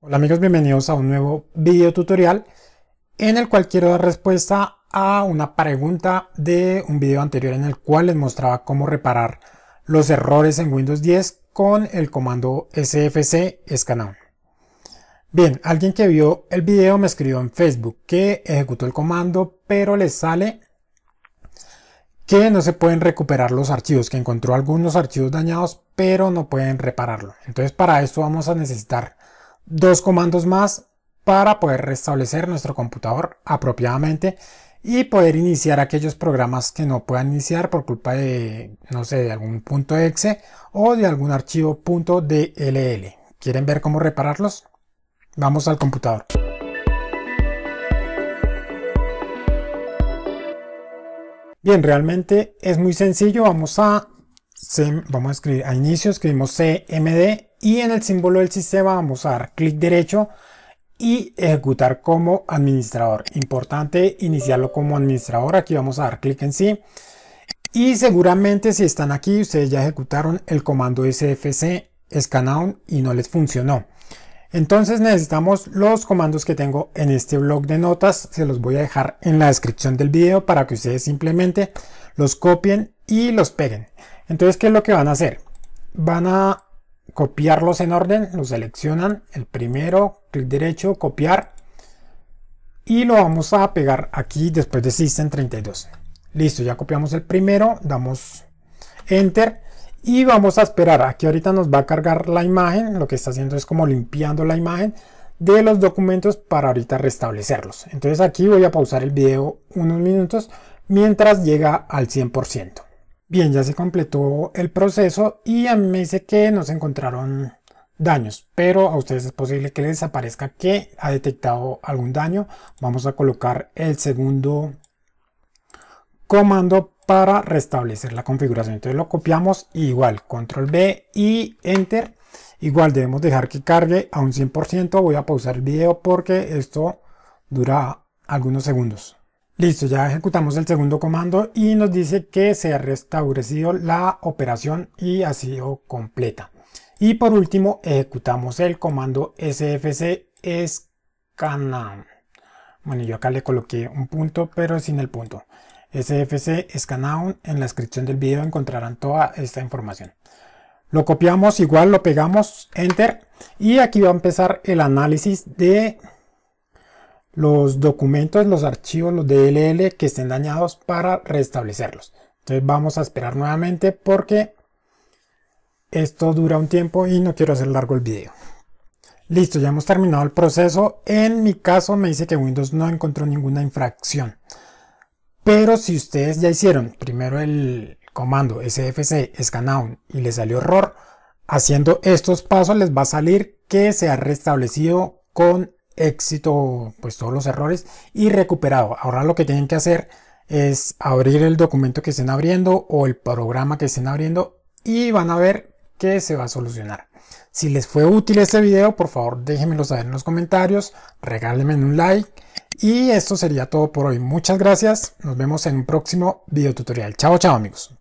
Hola amigos, bienvenidos a un nuevo video tutorial en el cual quiero dar respuesta a una pregunta de un video anterior en el cual les mostraba cómo reparar los errores en Windows 10 con el comando sfc scan. Bien, alguien que vio el video me escribió en Facebook que ejecutó el comando pero le sale que no se pueden recuperar los archivos, que encontró algunos archivos dañados pero no pueden repararlo. Entonces para esto vamos a necesitar dos comandos más para poder restablecer nuestro computador apropiadamente y poder iniciar aquellos programas que no puedan iniciar por culpa de, no sé, de algún punto .exe o de algún archivo punto .dll. ¿Quieren ver cómo repararlos? Vamos al computador. Bien, realmente es muy sencillo. Vamos a, vamos a escribir a inicio, escribimos cmd y en el símbolo del sistema vamos a dar clic derecho y ejecutar como administrador. Importante iniciarlo como administrador. Aquí vamos a dar clic en sí. Y seguramente si están aquí, ustedes ya ejecutaron el comando sfc scanown y no les funcionó. Entonces necesitamos los comandos que tengo en este blog de notas. Se los voy a dejar en la descripción del video para que ustedes simplemente los copien y los peguen. Entonces, ¿qué es lo que van a hacer? Van a copiarlos en orden, lo seleccionan, el primero, clic derecho, copiar y lo vamos a pegar aquí después de System 32. Listo, ya copiamos el primero, damos Enter y vamos a esperar. Aquí ahorita nos va a cargar la imagen, lo que está haciendo es como limpiando la imagen de los documentos para ahorita restablecerlos. Entonces aquí voy a pausar el video unos minutos mientras llega al 100%. Bien, ya se completó el proceso y me dice que nos encontraron daños, pero a ustedes es posible que les aparezca que ha detectado algún daño. Vamos a colocar el segundo comando para restablecer la configuración. Entonces lo copiamos igual, control B y enter. Igual debemos dejar que cargue a un 100%. Voy a pausar el video porque esto dura algunos segundos. Listo, ya ejecutamos el segundo comando y nos dice que se ha restablecido la operación y ha sido completa. Y por último ejecutamos el comando sfc scanam. Bueno, yo acá le coloqué un punto pero sin el punto. sfc Scanown. En la descripción del video encontrarán toda esta información. Lo copiamos igual, lo pegamos, enter. Y aquí va a empezar el análisis de los documentos, los archivos, los DLL que estén dañados para restablecerlos. Entonces vamos a esperar nuevamente porque esto dura un tiempo y no quiero hacer largo el video. Listo, ya hemos terminado el proceso. En mi caso me dice que Windows no encontró ninguna infracción. Pero si ustedes ya hicieron primero el comando sfc scanown y le salió error, haciendo estos pasos les va a salir que se ha restablecido con éxito pues todos los errores y recuperado. Ahora lo que tienen que hacer es abrir el documento que estén abriendo o el programa que estén abriendo y van a ver que se va a solucionar. Si les fue útil este video, por favor déjenmelo saber en los comentarios, regálenme un like y esto sería todo por hoy. Muchas gracias, nos vemos en un próximo video tutorial. Chao, chao amigos.